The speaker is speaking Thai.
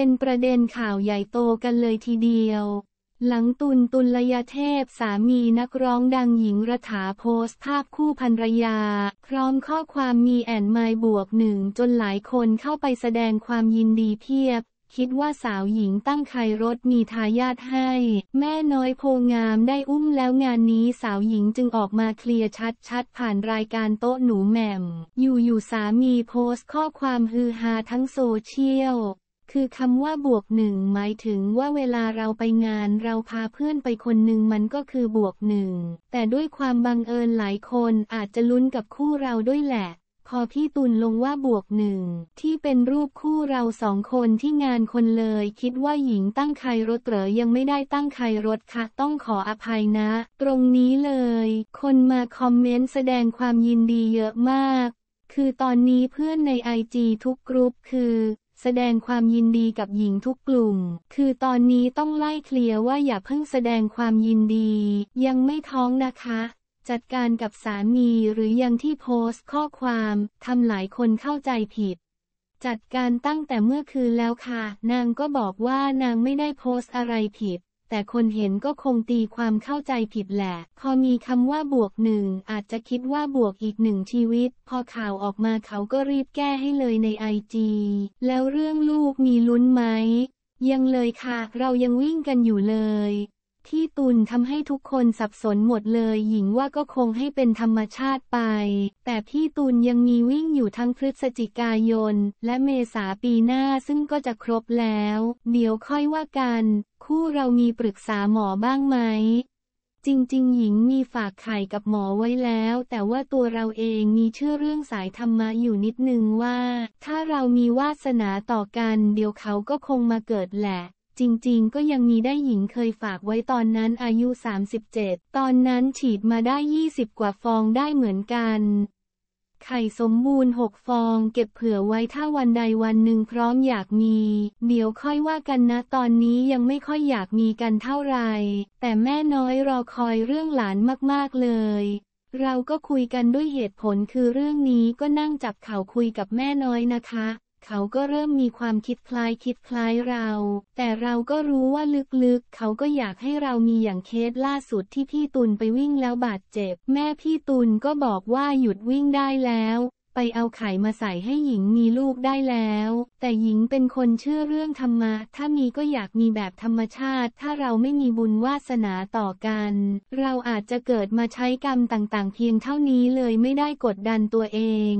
เป็นประเด็นข่าวใหญ่โตกันเลยทีเดียว หลังตุลตุลยเทพสามีนักร้องดังหญิงรัฐาโพสต์ภาพคู่ภรรยา พร้อมข้อความมีแอนไมบวกหนึ่งจนหลายคนเข้าไปแสดงความยินดีเพียบ คิดว่าสาวหญิงตั้งใครรถมีทายาทให้ แม่น้อยโพงามได้อุ้มแล้วงานนี้สาวหญิงจึงออกมาเคลียร์ชัดๆผ่านรายการโต๊ะหนูแหม่ม อยู่อยู่สามีโพสต์ข้อความฮือฮาทั้งโซเชียลคือคำว่าบวกหนึ่ง หมายถึงว่าเวลาเราไปงานเราพาเพื่อนไปคนหนึ่งมันก็คือบวกหนึ่ง แต่ด้วยความ บังเอิญหลายคนอาจจะลุ้นกับคู่เราด้วยแหละ พอพี่ตุนลงว่าบวกหนึ่งที่เป็นรูปคู่เราสองคนที่งานคนเลย คิดว่าหญิงตั้งใครรถเหรอยังไม่ได้ตั้งใครรถค่ะต้องขออภัยนะ ตรงนี้เลย คนมาคอมเมนต์แสดงความยินดีเยอะมากคือตอนนี้เพื่อนในไอจีทุกกรุ๊ปคือแสดงความยินดีกับหญิงทุกกลุ่ม คือตอนนี้ต้องไล่เคลียร์ว่าอย่าเพิ่งแสดงความยินดี ยังไม่ท้องนะคะ จัดการกับสามีหรือยังที่โพสต์ข้อความทำหลายคนเข้าใจผิด จัดการตั้งแต่เมื่อคืนแล้วค่ะ นางก็บอกว่านางไม่ได้โพสต์อะไรผิดแต่คนเห็นก็คงตีความเข้าใจผิดแหละ พอมีคำว่าบวกหนึ่ง อาจจะคิดว่าบวกอีกหนึ่งชีวิต พอข่าวออกมาเขาก็รีบแก้ให้เลยในไอจีแล้วเรื่องลูกมีลุ้นไหม ยังเลยค่ะ เรายังวิ่งกันอยู่เลยที่ตุนทำให้ทุกคนสับสนหมดเลย หญิงว่าก็คงให้เป็นธรรมชาติไป แต่พี่ตุนยังมีวิ่งอยู่ทั้งพฤศจิกายนและเมษาปีหน้าซึ่งก็จะครบแล้ว เดี๋ยวค่อยว่ากัน คู่เรามีปรึกษาหมอบ้างไหม จริง ๆ หญิงมีฝากไข่กับหมอไว้แล้ว แต่ว่าตัวเราเองมีเชื่อเรื่องสายธรรมะอยู่นิดนึงว่า ถ้าเรามีวาสนาต่อกัน เดี๋ยวเขาก็คงมาเกิดแหละจริงๆ ก็ยังมีได้หญิงเคยฝากไว้ตอนนั้นอายุ 37 ตอนนั้นฉีดมาได้ 20 กว่าฟองได้เหมือนกัน ไข่สมบูรณ์หกฟองเก็บเผื่อไว้ถ้าวันใดวันหนึ่งพร้อมอยากมี เดี๋ยวค่อยว่ากันนะตอนนี้ยังไม่ค่อยอยากมีกันเท่าไหร่แต่แม่น้อยรอคอยเรื่องหลานมากๆเลย เราก็คุยกันด้วยเหตุผลคือเรื่องนี้ก็นั่งจับเข่าคุยกับแม่น้อยนะคะเขาก็เริ่มมีความคิดคล้ายคิดคล้ายเรา แต่เราก็รู้ว่าลึกๆ เขาก็อยากให้เรามีอย่างเคสล่าสุดที่พี่ตุลไปวิ่งแล้วบาดเจ็บ แม่พี่ตุลก็บอกว่าหยุดวิ่งได้แล้ว ไปเอาไข่มาใส่ให้หญิงมีลูกได้แล้ว แต่หญิงเป็นคนเชื่อเรื่องธรรมะ ถ้ามีก็อยากมีแบบธรรมชาติ ถ้าเราไม่มีบุญวาสนาต่อกัน เราอาจจะเกิดมาใช้กรรมต่างๆ เพียงเท่านี้เลยไม่ได้กดดันตัวเอง